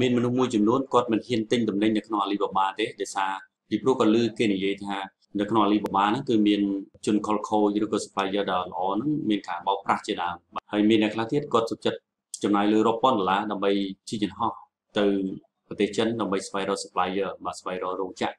មានមនុស្សមួយចំនួនគាត់មិនហ៊ានទិញទំនិញនៅក្នុង Alibaba ទេដោយសារពីព្រោះគាត់ឮគេនិយាយថា នៅក្នុង Alibaba ហ្នឹងគឺមានជនខលខូចឬក៏ supplier ដែលល្អហ្នឹងមានការបោកប្រាស់ជាដើមហើយមានអ្នកខ្លះទៀតគាត់សុខចិត្តចំណាយលើរាប់ពាន់ដុល្លារដើម្បីជីចំហោះទៅប្រទេសចិនដើម្បីស្វែងរក supplier បាទស្វែងរករោងចក្រ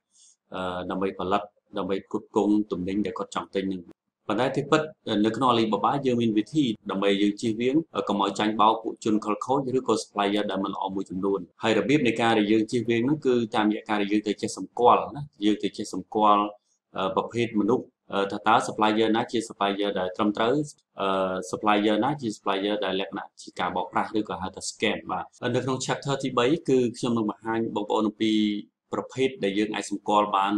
ដើម្បីផលិតដើម្បីគ្រប់គងទំនិញដែលគាត់ចង់ទិញនឹងប៉ុន្តែទីពិតនៅក្នុង Alibaba យើងមានវិធីដើម្បីយើងជៀសវាងកុំឲ្យចាញ់បោកពួកជនខលខូចឬក៏ supplier ដែលមិនល្អមួយចំនួនហើយរបៀបនៃការដែលយើងជៀសវាងនោះគឺតាមរយៈការដែលយើងទៅចេះសម្គាល់ណាយើងទៅចេះសម្គាល់ប្រភេទមនុស្សថាតើ supplier ណាជា supplier ដែលត្រឹមត្រូវ supplier ណាជា supplier ដែលលក្ខណៈជាការបោកប្រាស់ឬក៏ហៅថា scam បាទនៅក្នុង chapter ទី3គឺខ្ញុំនឹងបង្ហាញបងប្អូនអំពីប្រភេទដែលយើងអាចសម្គាល់បាន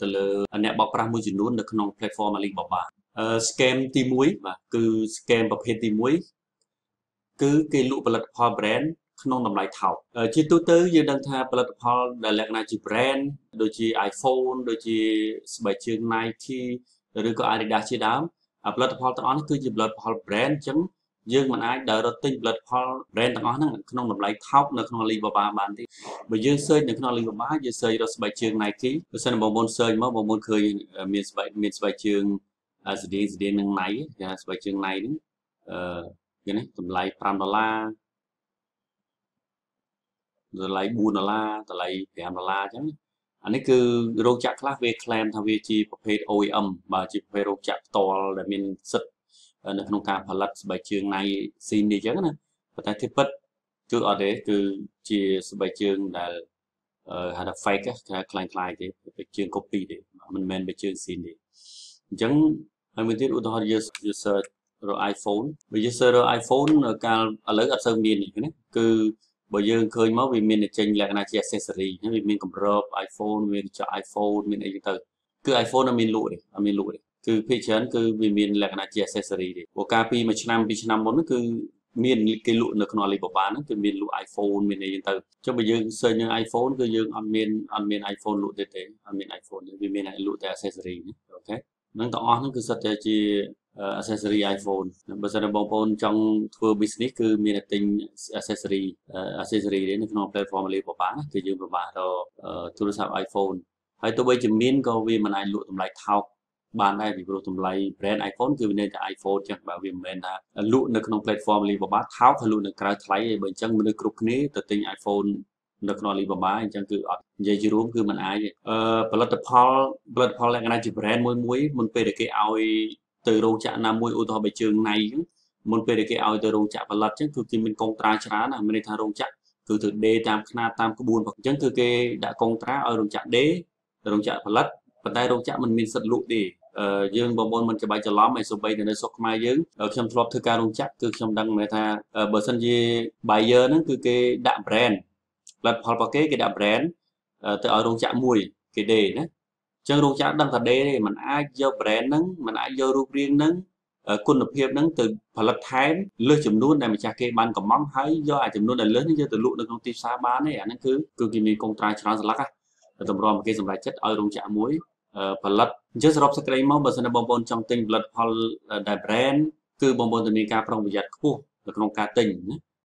ទៅលើអ្នកបោកប្រាស់មួយចំនួននៅក្នុង platform Alibaba scam ទី1បាទគឺ scam ប្រភេទទី1គឺគេលក់ផលិតផល brand ក្នុងតម្លៃថោកជាទូទៅយើងដឹងថាផលិតផលដែលលក្ខណៈជា brand ដូចជា iPhone ដូចជាស្បែកជើង Nike ឬក៏ Adidas ជាដើមផលិតផលទាំងអស់នេះគឺជាផលិតផល brand អញ្ចឹងយើងមិនអាចដើររត់ទិញផលិតផល brand ទាំងអស់ហ្នឹងក្នុងតម្លៃថោកនៅក្នុង Alibaba បានទេបើយើង search នៅក្នុង Alibaba យើង search រកស្បែកជើង Nike បើសិនបងប្អូន search មកបងប្អូនឃើញមានស្បែកមានស្បែកជើងស្តីស្តីនឹងណៃចាស្បែកជើងណៃហ្នឹងអឺគេនេះតម្លៃ5ដុល្លារតម្លៃ4ដុល្លារតម្លៃ5ដុល្លារអញ្ចឹងអានេះគឺរោគចាក់ខ្លះវា claim ថាវាជាប្រភេទ OEM បើជាប្រភេទរោគចាក់ផ្ទាល់ដែលមានសិទ្ធិនៅក្នុងការផលិតស្បែកជើងណៃស៊ីននេះអញ្ចឹងណាប៉ុន្តែទីពិតគឺអត់ទេគឺជាស្បែកជើងដែលហៅថា fake ថាคล้ายៗទេស្បែកជើង copy ទេមិនមែនស្បែកជើងស៊ីនទេអញ្ចឹងហើយមួយទៀតឧទាហរណ៍យើងយើង search រក iPhone បើយើង search រក iPhone កាលឥឡូវអត់សូវមានទេណាគឺបើយើងឃើញមកវាមានតែចេញលក្ខណៈជា accessory ហើយវាមានកម្រប iPhone មានកញ្ចក់ iPhone មានអីទៅគឺ iPhone អត់មានលក់ទេអត់មានលក់ទេគឺ feature គឺវាមានលក្ខណៈជា accessory ទេព្រោះកាលពីមួយឆ្នាំពីរឆ្នាំមុនគឺមានគេលក់នៅក្នុង Alibaba ហ្នឹងគឺមានលក់ iPhone មានអីចឹងទៅចុះបើយើង search នឹង iPhone គឺយើងអត់មានអត់មាន iPhone លក់ទេទេអត់មាន iPhone ទេវាមានតែលក់តែ accessory អូខេហ្នឹងទាំងអស់ហ្នឹងគឺសិតតែជា accessory iPhone បើសិនបងប្អូនចង់ធ្វើ business គឺមានតែទិញ accessory accessory នេះនៅក្នុង platform លីបបាគឺយើងពិបាកដល់ទូរស័ព្ទ iPhone ហើយទោះបីជាមានក៏វាមិនអាចលក់តម្លៃថោកបានដែរពីព្រោះតម្លៃ brand iPhone គឺវានៅតែ iPhone ចឹងបើវាមិនមែនថាលក់នៅក្នុង platform Alibaba ថោកហើយលក់នៅក្រៅថ្លៃឯងបើអញ្ចឹងមនុស្សគ្រប់គ្នាទៅទិញ iPhone នៅក្នុង Alibaba អញ្ចឹងគឺអត់និយាយជារួមគឺมันអាចអឺផលិតផលផលិតផលលក្ខណៈជា brand មួយមួយមុនពេលដែលគេឲ្យទៅរោងចក្រណាមួយឧទាហរណ៍បើជើងណៃហ្នឹងមុនពេលដែលគេឲ្យទៅរោងចក្រផលិតអញ្ចឹងគឺគេមានកងត្រាច្រើនណាមានន័យថារោងចក្រគឺទៅដេតាមຂ្នាតតាមក្បួនរបស់អញ្ចឹងគឺគេដាក់កងត្រាឲ្យរោងចក្រដេរោងចក្រផលិតប៉ុន្តែរោងចក្រมันមានសិទ្ធិលក់ទេយើងបងប្អូនមិនច្បាច់ច្រឡំហើយសូម្បីនៅស្រុកខ្មែរយើងខ្ញុំធ្លាប់ធ្វើការរោងចក្រគឺខ្ញុំដឹងមែនថាបើសិនជា buyer ហ្នឹងគឺគេដាក់ brand ផលិតផលរបស់គេគេដាក់ brand ទៅឲ្យរោងចក្រមួយគេដេណាចឹងរោងចក្រដឹងថាដេទេมันអាចយក brand ហ្នឹងมันអាចយករូបរាងហ្នឹងគុណភាពហ្នឹងទៅផលិតថែមលើសចំនួនដែលម្ចាស់គេបានកំងហើយយកអាចំនួនដែលលើសនេះយកទៅលក់នៅក្នុងទីផ្សារបានទេអាហ្នឹងគឺគឺគេមានកងត្រាច្រើនស្លឹកហ្នឹងតម្រាំគេសម្រាប់ចិត្តឲ្យរោងចក្រមួយផលិតអញ្ចឹងសរុបសេចក្តីមកបើសិនបងប្អូនចង់ទិញផលិតផលដែល brand គឺបងប្អូនត្រូវមានការប្រុងប្រយ័ត្នខ្ពស់នៅក្នុងការទិញណា